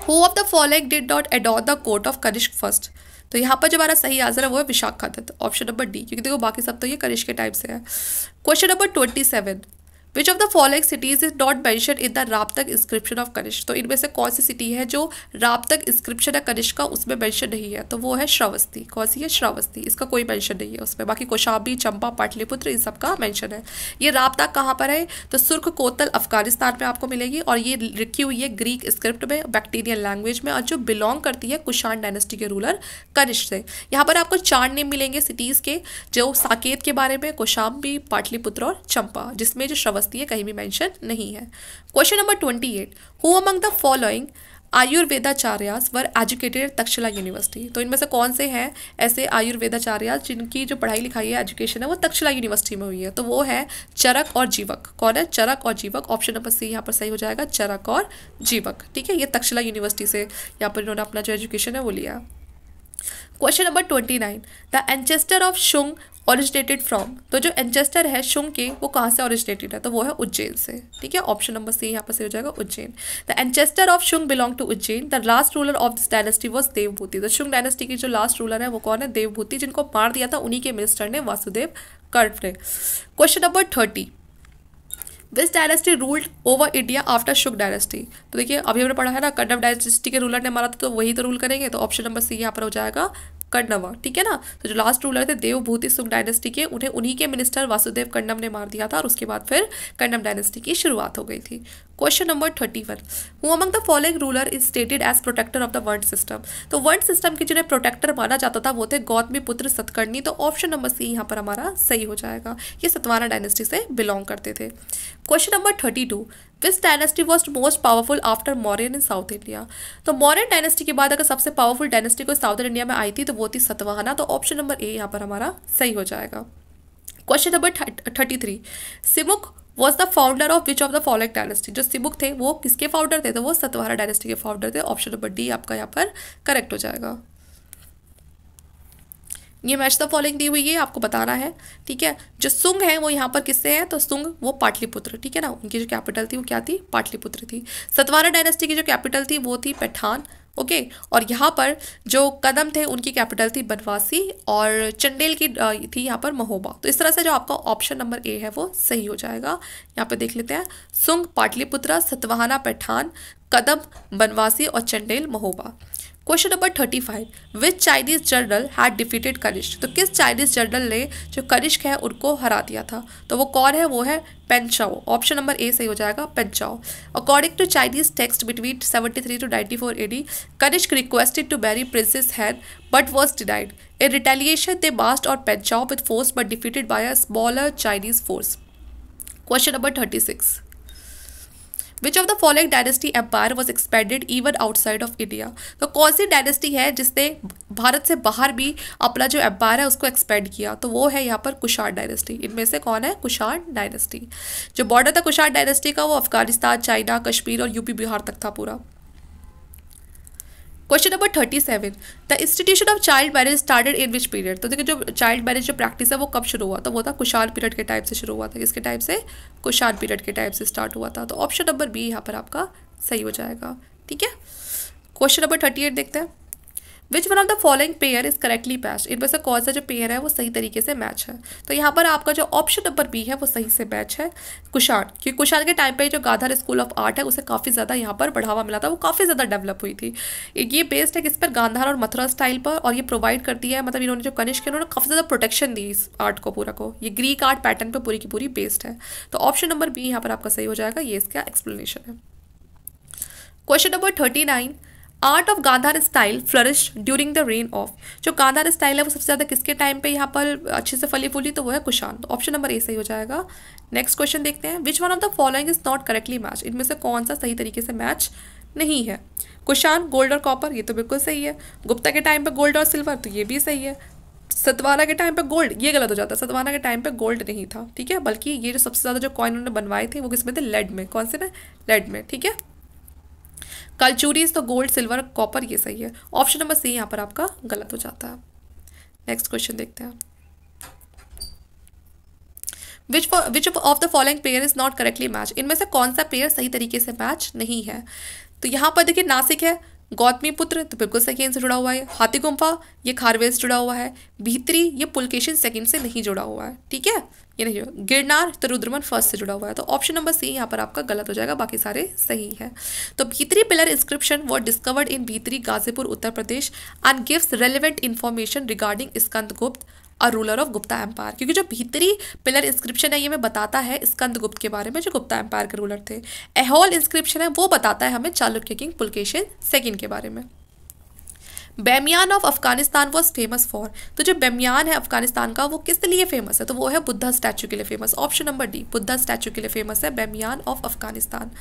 who of the following did not एडॉट the court of Kanishka first तो यहाँ पर जो हमारा सही आंसर है वो है Vishakhadatta option number D क्योंकि देखो बाकी सब तो ये करिश के टाइप से है question number twenty seven which of the following cities is not mention in the Rabatak inscription of Kanishka तो इनमें से कौन सी सिटी है जो राबतक इंस्क्रिप्शन है कनिष्क का उसमें मैंशन नहीं है तो वो है श्रावस्ती कौन सी है श्रावस्ती इसका कोई मैंशन नहीं है उसमें बाकी कोशाबी चंपा पाटलिपुत्र इन सब का मैंशन है ये राबता कहाँ पर है तो सुर्ख कोतल अफगानिस्तान में आपको मिलेगी और ये लिखी हुई है ग्रीक स्क्रिप्ट में बैक्टीरियन लैंग्वेज में और जो बिलोंग करती है कुशाण डायनेस्टी के रूलर कनिष्क से यहाँ पर आपको चार नेम मिलेंगे सिटीज़ के जो साकेत के बारे में कोशाम्बी पाटलिपुत्र और चंपा जिसमें जो श्रवस्ती बस्ती है कहीं भी मैंशन नहीं है question number twenty eight who among the following आयुर्वेदाचार्यास वर एजुकेटेड तक्षशिला यूनिवर्सिटी तो इनमें से कौन से हैं ऐसे आयुर्वेदाचार्यास जिनकी जो पढ़ाई लिखाई है एजुकेशन है वो तक्षशिला यूनिवर्सिटी में हुई है तो वो है चरक और जीवक कौन है चरक और जीवक ऑप्शन नंबर सी यहाँ पर सही हो जाएगा चरक और जीवक ठीक है ये तक्षशिला यूनिवर्सिटी से यहाँ पर इन्होंने अपना जो एजुकेशन है वो लिया question number twenty nine the ancestor of Shunga originated from तो जो एंचेस्टर है शुंग के वो कहाँ से ऑरिजिनेटेड है तो वो है उज्जैन से ठीक है ऑप्शन नंबर सी यहाँ पर से हो जाएगा Ujjain the ancestor of Shunga belong to Ujjain the last ruler of this dynasty was Devbhuti the Shunga dynasty की जो लास्ट रूलर है वो कौन है देवभूति जिनको मार दिया था उन्हीं के मिनिस्टर ने वासुदेव कर्ट ने question number thirty which dynasty ruled over India after Shunga dynasty तो देखिए अभी हमने पढ़ा है ना कण्डम डायनेस्टी के रूलर ने मारा था तो वही तो रूल करेंगे तो ऑप्शन नंबर सी यहाँ पर हो जाएगा कर्णवा ठीक है ना तो जो लास्ट रूलर थे देवभूति सुख डायनेस्टी के उन्हें उन्हीं के मिनिस्टर वासुदेव कण्डम ने मार दिया था और उसके बाद फिर कण्डम डायनेस्टी की शुरुआत हो गई थी question number thirty one who among the following ruler is stated as protector of the world system तो वर्ल्ड सिस्टम के जिन्हें प्रोटेक्टर माना जाता था वो थे गौतमी पुत्र सतकर्णी तो ऑप्शन नंबर सी यहाँ पर हमारा सही हो जाएगा ये सतवारा डायनेस्टी से बिलोंग करते थे question number thirty two this dynasty was most powerful after Mauryan in south India तो मौर्यन डायनेस्टी के बाद अगर सबसे पावरफुल डायनेस्टी कोई साउथ इंडिया में आई थी तो वो थी सतवाहना तो ऑप्शन नंबर ए यहाँ पर हमारा सही हो जाएगा question number thirty three Simuk was the founder of which of the following dynasty जो सिमुक थे वो किसके फाउंडर थे तो वो सतवाहना डायनेस्टी के फाउंडर थे ऑप्शन नंबर डी आपका यहाँ पर करेक्ट हो जाएगा ये मैच द फॉलोइंग दी हुई है आपको बताना है ठीक है जो सुंग है वो यहाँ पर किससे है तो सुंग वो पाटलिपुत्र ठीक है ना उनकी जो कैपिटल थी वो क्या थी पाटलिपुत्र थी सतवारा डायनेस्टी की जो कैपिटल थी वो थी पठान ओके और यहाँ पर जो कदम थे उनकी कैपिटल थी बनवासी और चंडेल की थी यहाँ पर महोबा तो इस तरह से जो आपका ऑप्शन नंबर ए है वो सही हो जाएगा यहाँ पर देख लेते हैं सुंग पाटलिपुत्र सतवाहना पठान कदम बनवासी और Chandel Mahoba question number thirty five which Chinese general had defeated Kanishka तो किस चाइनीज जनरल ने जो कनिष्क है उनको हरा दिया था तो वो कौन है वो है पेंचाओ ऑप्शन नंबर ए सही हो जाएगा Pan Chao according to Chinese text between seventy three to ninety four A D Kanishka requested to marry princess Han but was denied in retaliation they marched or Pan Chao with force but defeated by a smaller Chinese force question number thirty six which of the following dynasty empire was expanded even outside of India तो कौन सी dynasty है जिसने भारत से बाहर भी अपना जो empire है उसको एक्सपेंड किया तो वो है यहाँ पर कुशाण डायनेस्टी इनमें से कौन है कुशाण डायनेस्टी जो बॉर्डर था कुशाण डायनेस्टी का वो अफगानिस्तान चाइना कश्मीर और यूपी बिहार तक था पूरा question number thirty seven the institution of child marriage started in which period तो देखिए जो चाइल्ड मैरिज जो प्रैक्टिस है वो कब शुरू हुआ तो वो था कुशाल पीरियड के टाइम से शुरू हुआ था किसके टाइम से कुशाल पीरियड के टाइम से स्टार्ट हुआ था तो ऑप्शन नंबर बी यहाँ पर आपका सही हो जाएगा ठीक है क्वेश्चन नंबर थर्टी एट देखते हैं which one of the following pair is correctly match इनमें से कौन सा जो पेयर है वो सही तरीके से मैच है तो यहाँ पर आपका जो ऑप्शन नंबर बी है वो सही से मैच है कुशाण क्योंकि कुशाण के टाइम पर जो गाधर स्कूल ऑफ आर्ट है उसे काफ़ी ज़्यादा यहाँ पर बढ़ावा मिला था वो काफ़ी ज़्यादा डेवलप हुई थी ये बेस्ड है किस पर गांधार और मथुरा स्टाइल पर और ये प्रोवाइड करती है मतलब इन्होंने जो कनिष्क है उन्होंने काफ़ी ज़्यादा प्रोटेक्शन दी इस आर्ट को पूरा को ये ग्रीक आर्ट पैटर्न पर पूरी की पूरी बेस्ड है तो ऑप्शन नंबर बी यहाँ पर आपका सही हो जाएगा ये इसका एक्सप्लेनेशन है question number thirty nine art of Gandhara style flourish during the reign of जो गांधार स्टाइल है वो सबसे ज़्यादा किसके टाइम पे यहाँ पर अच्छे से फली फूली तो वो है कुशान तो ऑप्शन नंबर ए सही हो जाएगा नेक्स्ट क्वेश्चन देखते हैं which one of the following is not correctly match इनमें से कौन सा सही तरीके से मैच नहीं है कुशान गोल्ड और कॉपर ये तो बिल्कुल सही है गुप्ता के टाइम पर गोल्ड और सिल्वर तो ये भी सही है सतवाना के टाइम पे गोल्ड ये गलत हो जाता है सतवाना के टाइम पे गोल्ड नहीं था ठीक है बल्कि ये जो सबसे ज़्यादा जो कॉइन उन्होंने बनवाए थे वो किस में थे लेड में कौन से में लेड में ठीक है कालचूरी तो गोल्ड सिल्वर कॉपर ये सही है ऑप्शन नंबर सी यहाँ पर आपका गलत हो जाता है नेक्स्ट क्वेश्चन देखते हैं which which of the following pair is not correctly match इनमें से कौन सा पेयर सही तरीके से मैच नहीं है तो यहाँ पर देखिए नासिक है गौतमी पुत्र तो बिल्कुल सेकेंड से जुड़ा हुआ है हाथी गुम्फा ये खारवे से जुड़ा हुआ है भीतरी ये पुलकेशन सेकेंड से नहीं जुड़ा हुआ है ठीक है ये नहीं जुड़ा गिरनार तो रुद्रमन फर्स्ट से जुड़ा हुआ है तो ऑप्शन नंबर सी यहाँ पर आपका गलत हो जाएगा बाकी सारे सही है तो Bhitari pillar inscription what discovered in Bhitari Ghazipur Uttar Pradesh and gives relevant information regarding Skanda Gupta a ruler of Gupta empire क्योंकि जो भीतरी पिलर इंस्क्रिप्शन है ये हमें बताता है स्कंद गुप्त के बारे में जो गुप्ता एम्पायर के रूलर थे एहोल इंस्क्रिप्शन है वो बताता है हमें चालुक्य किंग पुलकेशन सेकंड के बारे में Bamiyan of Afghanistan was famous for तो जो बेमियान है अफगानिस्तान का वो किस लिए फेमस है तो वो है बुद्धा स्टैचू के लिए famous option number D Buddha statue के लिए फेमस है Bamiyan of Afghanistan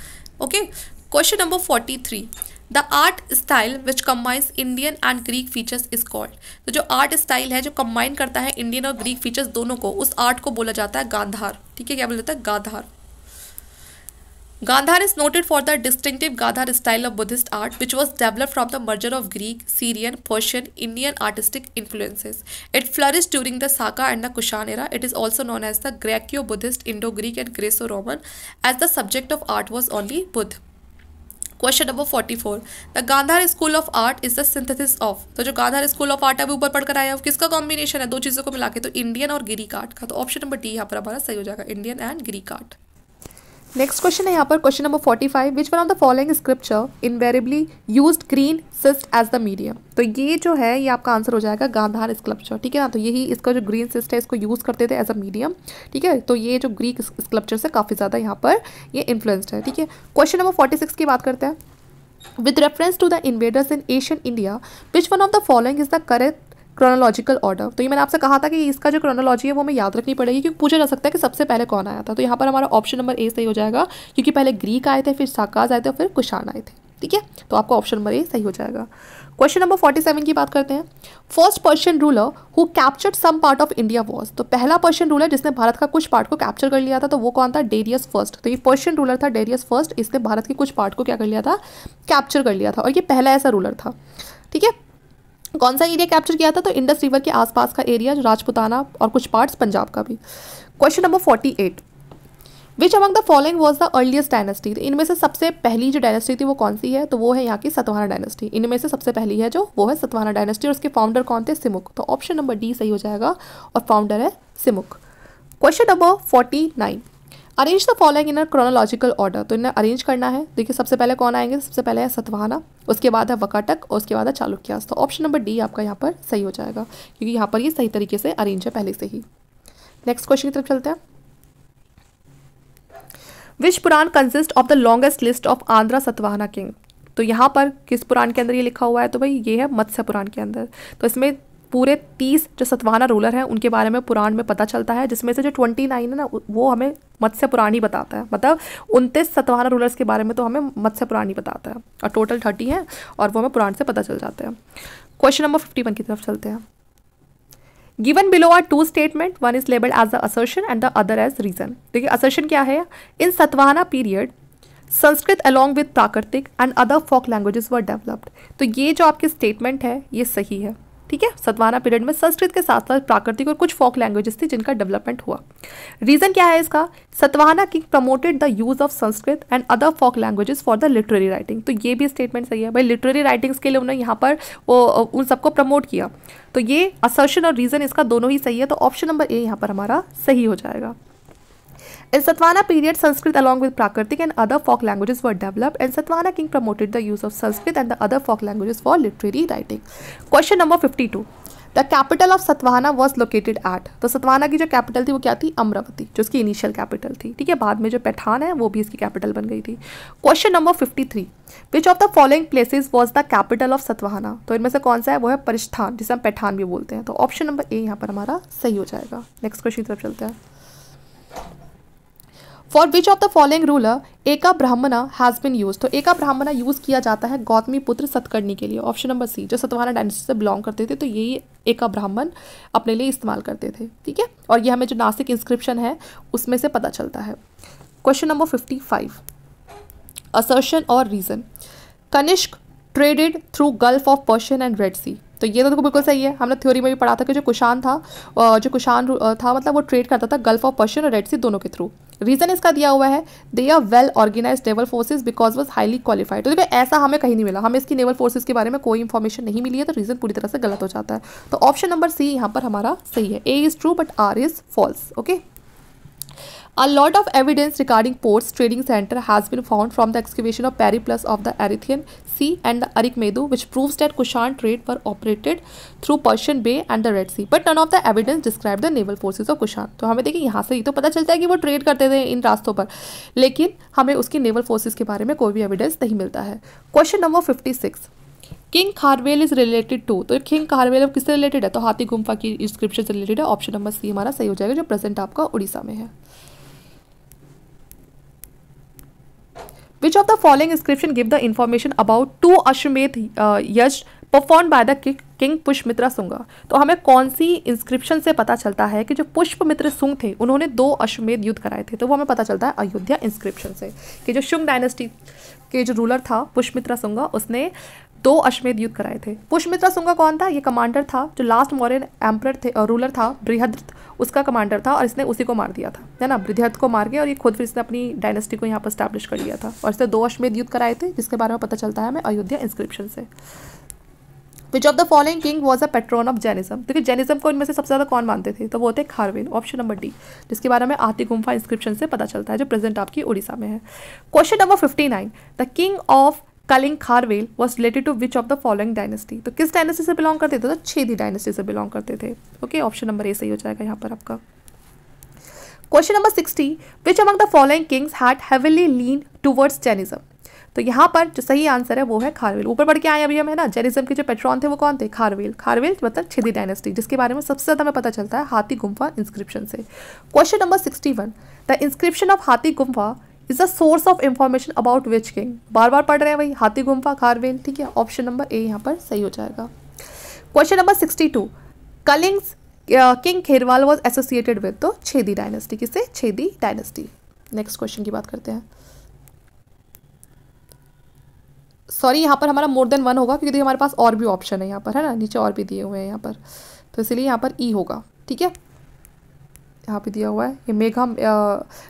okay question number forty three the art style which combines Indian and Greek features is called तो जो आर्ट स्टाइल है जो कम्बाइन करता है इंडियन और ग्रीक फीचर्स दोनों को उस आर्ट को बोला जाता है गांधार ठीक है क्या बोला जाता है Gandhara Gandhar is noted for the distinctive Gandhar style of Buddhist art, which was developed from the merger of Greek, Syrian, Persian, Indian artistic influences. It flourished during the Saka and the Kushan era. It is also known as the Greco Buddhist, Indo Greek, and Greco Roman, as the subject of art was only Buddha. Question number forty four the Gandhara school of art is the synthesis of तो जो Gandhara school of art है वो ऊपर पढ़कर आया है किसका combination है दो चीज़ों को मिला के तो इंडियन और ग्रीक आर्ट का तो ऑप्शन नंबर डी यहाँ पर हमारा सही हो जाएगा Indian and Greek art next question है यहाँ पर question number forty five which one of the following scripture invariably use green schist as the medium तो ये जो है ये आपका आंसर हो जाएगा गांधार स्क्लप्चर ठीक है ना तो यही इसका जो ग्रीन सिस्ट है इसको यूज़ करते थे एज अ मीडियम ठीक है तो ये जो ग्रीक स्क्लप्चर से काफ़ी ज़्यादा यहाँ पर ये इन्फ्लुएंस्ड है ठीक है क्वेश्चन नंबर फोर्टी सिक्स की बात करते हैं with reference to the invaders in Asian India which one of the following is the correct chronological order तो ये मैंने आपसे कहा था कि इसका जो क्रोनोलॉजी है वो हमें याद रखनी पड़ेगी क्योंकि पूछा जा सकता है कि सबसे पहले कौन आया था तो यहाँ पर हमारा ऑप्शन नंबर ए सही हो जाएगा क्योंकि पहले ग्रीक आए थे फिर साकाज आए थे और फिर कुशान आए थे ठीक है तो आपका ऑप्शन नंबर ए सही हो जाएगा क्वेश्चन नंबर फोर्टी सेवन की बात करते हैं first Persian ruler who captured some part of India was तो पहला पर्शियन रूलर जिसने भारत का कुछ पार्ट को कैप्चर कर लिया था तो वो कौन था डेरियस फर्स्ट तो ये पर्शियन रूलर था डेरियस फर्स्ट इसने भारत के कुछ पार्ट को क्या कर लिया था कैप्चर कर लिया था और ये पहला ऐसा रूलर था ठीक है कौन सा एरिया कैप्चर किया था तो इंडस रिवर के आसपास का एरिया जो राजपुताना और कुछ पार्ट्स पंजाब का भी question number forty eight which among the following was the earliest dynasty इनमें से सबसे पहली जो डायनेस्टी थी वो कौन सी है तो वो है यहाँ की सतवाना डायनेस्टी इनमें से सबसे पहली है जो वो है सतवाना डायनेस्टी और उसके फाउंडर कौन थे सिमुक तो ऑप्शन नंबर डी सही हो जाएगा और फाउंडर है Simuka question number forty nine arrange the following in chronological order तो इन्हें अरेंज करना है देखिए सबसे पहले कौन आएंगे सबसे पहले है सतवाहना उसके बाद है वकाटक और उसके बाद है चालुक्यास तो ऑप्शन नंबर डी आपका यहाँ पर सही हो जाएगा क्योंकि यहाँ पर ये सही तरीके से अरेंज है पहले से ही नेक्स्ट क्वेश्चन की तरफ चलते हैं which Purana consist of the longest list of Andhra Satavahana king तो यहाँ पर किस पुराण के अंदर ये लिखा हुआ है तो भाई ये है मत्स्य पुराण के अंदर तो इसमें पूरे तीस जो सतवाहना रूलर हैं उनके बारे में पुराण में पता चलता है जिसमें से जो ट्वेंटी नाइन है ना वो हमें मत्स्य पुरानी बताता है मतलब उनतीस सतवाहना रूलर्स के बारे में तो हमें मत्स्य पुरानी बताता है और टोटल थर्टी है और वो हमें पुराण से पता चल जाता है क्वेश्चन नंबर फिफ्टी वन की तरफ चलते हैं given below are two statement one is labelled as the assertion and the other as reason देखिए असर्शन क्या है in Satavahana period Sanskrit along with Prakrit and other folk languages were developed तो ये जो आपकी स्टेटमेंट है ये सही है ठीक है सतवाना पीरियड में संस्कृत के साथ साथ प्राकृतिक और कुछ फोक लैंग्वेजेस थी जिनका डेवलपमेंट हुआ रीज़न क्या है इसका Satavahana king promoted the use of Sanskrit and other folk languages for the literary writing तो ये भी स्टेटमेंट सही है भाई लिटरेरी राइटिंग्स के लिए उन्होंने यहाँ पर वो उन सबको प्रमोट किया तो ये असर्शन और रीज़न इसका दोनों ही सही है तो ऑप्शन नंबर ए यहाँ पर हमारा सही हो जाएगा In Satwana period, Sanskrit along with Prakritic and other folk languages were developed and Satwana king promoted the use of Sanskrit and the other folk languages for literary writing. Question number 52. The capital of Satavahana was located at तो सतवाना की जो capital थी वो क्या थी अमरावती जो इसकी initial capital थी ठीक है बाद में जो पैठान है वो भी इसकी कैपिटल बन गई थी question number fifty three which of the following places was the capital of Satavahana तो इनमें से कौन सा है वो है परिष्ठान जिसे हम पैठान भी बोलते हैं तो ऑप्शन नंबर ए यहाँ पर हमारा सही हो जाएगा नेक्स्ट क्वेश्चन की तरफ चलते हैं for which of the following ruler Eka Brahmana has been use तो एका ब्राह्मणा यूज़ किया जाता है गौतमी पुत्र सतकर्णी के लिए ऑप्शन नंबर सी जो सतवाना डायनेस्टी से बिलोंग करते थे तो यही एका ब्राह्मण अपने लिए इस्तेमाल करते थे ठीक है और यह हमें जो नासिक इंस्क्रिप्शन है उसमें से पता चलता है question number fifty five assertion और reason Kanishka traded through Gulf of Persian and Red Sea तो ये तो देखो बिल्कुल सही है हमने थ्योरी में भी पढ़ा था कि जो कुशान था जो कुशान था मतलब वो ट्रेड करता था गल्फ ऑफ पर्शियन और रेड सी दोनों के थ्रू रीजन इसका दिया हुआ है they are well organise naval forces because was highly qualified तो देखिए ऐसा हमें कहीं नहीं मिला हमें इसकी नेवल फोर्सेज के बारे में कोई इन्फॉर्मेशन नहीं मिली है तो रीजन पूरी तरह से गलत हो जाता है तो ऑप्शन नंबर सी यहाँ पर हमारा सही है A is true but R is false okay A lot of evidence regarding Port's trading center has been found from the excavation of periplus of the Erythian Sea and the Arik Medu, which proves that Kushan trade were operated through Persian Bay and the Red Sea. But none of the evidence describe the naval forces of Kushan. तो हमें देखिए यहाँ से ही तो पता चलता है कि वो trade करते थे इन रास्तों पर लेकिन हमें उसकी naval forces के बारे में कोई भी evidence नहीं मिलता है Question number fifty six king Kharavela is related to तो किंग खारवेल अब किससे रिलेटेड है तो हाथी गुम्फा की इंस्क्रिप्शन से रिलेटेड है ऑप्शन नंबर सी हमारा सही हो जाएगा जो प्रेजेंट आपका उड़ीसा में है which of the following inscription give the information about two Ashvamedha यश perform by the king Pushyamitra Sunga तो हमें कौन सी इंस्क्रिप्शन से पता चलता है कि जो पुष्पमित्र सुंग थे उन्होंने दो अश्वमेध युद्ध कराए थे तो वो हमें पता चलता है अयोध्या इंस्क्रिप्शन से कि जो शुंग डायनेस्टी के जो रूलर था पुष्पमित्र सुंगा उसने दो अश्वमेध युद्ध कराए थे पुष्मित्रा सुंगा कौन था ये कमांडर था जो लास्ट मौर्य एम्पर थे रूलर था बृहद्रथ उसका कमांडर था और इसने उसी को मार दिया था है ना बृहद्रथ को मार गया और ये खुद फिर इसने अपनी डायनेस्टी को यहाँ पर स्टैब्लिश कर लिया था और इसने दो अश्वमेध युद्ध कराए थे जिसके बारे में पता चलता है हमें अयोध्या इंस्क्रिप्शन से which of the following king was a patron of Jainism देखिए जैनिज्म को इनमें से सबसे ज़्यादा कौन मानते थे तो वो थे खारविन ऑप्शन नंबर डी जिसके बारे में आती गुम्फा इंस्क्रिप्शन से पता चलता है जो प्रेजेंट आपकी उड़ीसा में है question number fifty nine the king of Kalinga Kharavela was related to which of the following dynasty तो किस डायनेस्टी से बिलोंग करते थे तो छेदी डायनेस्टी से बिलोंग करते थे ओके ऑप्शन नंबर ए सही हो जाएगा यहाँ पर आपका question number sixty which among the following kings had heavily lean towards Jainism तो यहाँ पर जो सही आंसर है वो है खारवेल ऊपर पढ़ के आए अभी हम है ना जैनिज्म के जो पेट्रॉन थे वो कौन थे खारवेल खारवेल मतलब छिदी डायनेस्टी जिसके बारे में सबसे ज़्यादा हमें पता चलता है हाथी गुम्फा इंस्क्रिप्शन से question number sixty one the inscription of Hathigumpha is the source of information about which king बार बार पढ़ रहे हैं भाई हाथी गुम्फा खारवेल ठीक है ऑप्शन नंबर ए यहाँ पर सही हो जाएगा question number sixty two Kalinga's king Kharavela was associated with तो छेदी डायनेस्टी किससे छेदी डायनेस्टी नेक्स्ट क्वेश्चन की बात करते हैं सॉरी यहाँ पर हमारा मोर देन वन होगा क्योंकि हमारे पास और भी ऑप्शन है यहाँ पर है ना नीचे और भी दिए हुए हैं यहाँ पर तो इसीलिए यहाँ पर ई e होगा ठीक है यहाँ पे दिया हुआ है ये मेघा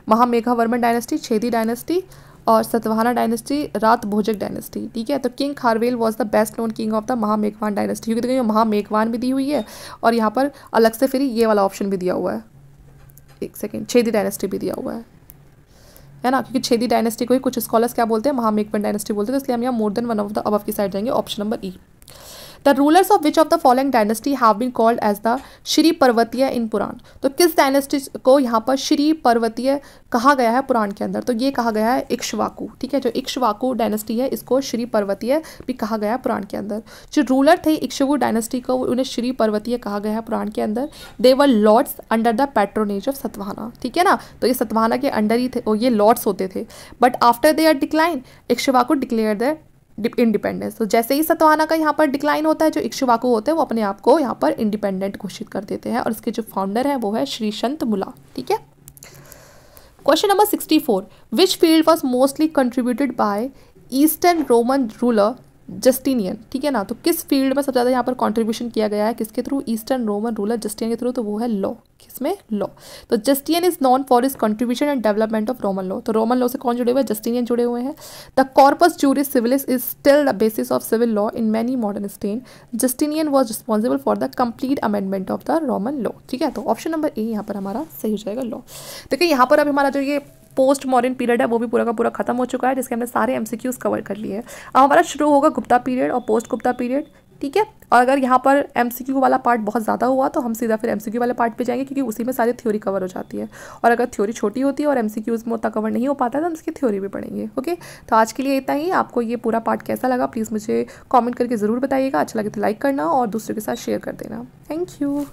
महामेघा वर्मन डायनेस्टी छेदी डायनेस्टी और सतवाहना डायनेस्टी रात भोजक डायनेस्टी ठीक है तो king Kharavela was the best known king of the महामेघवान डायनेस्टी क्योंकि देखिए महामेघवान भी दी हुई है और यहाँ पर अलग से फिर ये वाला ऑप्शन भी दिया हुआ है एक सेकेंड छेदी डायनेस्टी भी दिया हुआ है है ना क्योंकि छेदी डायनेस्टी को ही कुछ स्कॉलर्स क्या बोलते हैं महामेघवन डायनेस्टी बोलते हैं तो इसलिए हम यहाँ more than one of the अब की साइड जाएंगे option number E the rulers of which of the following dynasty have been called as the Shri Parvatiya in पुराण तो किस डायनेस्टी को यहाँ पर श्री पर्वतीय कहा गया है पुराण के अंदर तो ये कहा गया है इक्शवाकू ठीक है जो इक्शवाकू डायनेस्टी है इसको श्री पर्वतीय भी कहा गया है पुराण के अंदर जो रूलर थे इक्शवु डायनेस्टी को उन्हें श्री पर्वतीय कहा गया है पुराण के अंदर they were lords under the patronage of Satavahana ठीक है ना तो ये सतवाना के अंडर ही थे और ये लॉर्ड्स होते थे but after they are decline Ikshvaku declare the independence तो जैसे ही सतवाना का यहाँ पर डिक्लाइन होता है जो इक्शुवाकू होते हैं वो अपने आप को यहाँ पर इंडिपेंडेंट घोषित कर देते हैं और इसके जो फाउंडर हैं वो है श्रीशंत मुला ठीक है question number sixty four which field was mostly contributed by eastern Roman ruler Justinian ठीक है ना तो किस फील्ड में सबसे ज़्यादा यहाँ पर कॉन्ट्रीब्यूशन किया गया है किसके through eastern Roman ruler Justinian के थ्रू तो वो है लॉ किसमें लॉ तो Justinian is known for is contribution and development of Roman law तो रोमन लॉ से कौन जुड़े हुए जस्टिनियन जुड़े हुए हैं the corpus juris civilis is still the basis of civil law in many modern states Justinian was responsible for the complete amendment of the Roman law ठीक है तो ऑप्शन नंबर ए यहाँ पर हमारा सही हो जाएगा लॉ देखिए यहाँ पर अब हमारा जो ये पोस्ट मॉडर्न पीरियड है वो भी पूरा का पूरा खत्म हो चुका है जिसके हमने सारे एम कवर कर लिए अब हमारा शुरू होगा गुप्ता पीरियड और पोस्ट गुप्ता पीरियड ठीक है और अगर यहाँ पर एम वाला पार्ट बहुत ज़्यादा हुआ तो हम सीधा फिर एम वाले पार्ट पे जाएंगे क्योंकि उसी में सारी थ्योरी कवर हो जाती है और अगर थ्योरी छोटी होती है और एम में उतना कवर नहीं हो पाता है तो हम इसकी थ्योरी भी पढ़ेंगे ओके तो आज के लिए इतना ही आपको ये पूरा पार्ट कैसा लगा प्लीज़ मुझे कॉमेंट करके ज़रूर बताइएगा अच्छा लगे तो लाइक करना और दूसरे के साथ शेयर कर देना थैंक यू